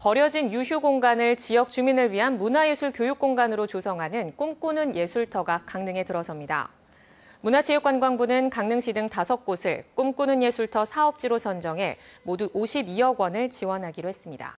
버려진 유휴 공간을 지역 주민을 위한 문화예술 교육 공간으로 조성하는 꿈꾸는 예술터가 강릉에 들어섭니다. 문화체육관광부는 강릉시 등 다섯 곳을 꿈꾸는 예술터 사업지로 선정해 모두 52억 원을 지원하기로 했습니다.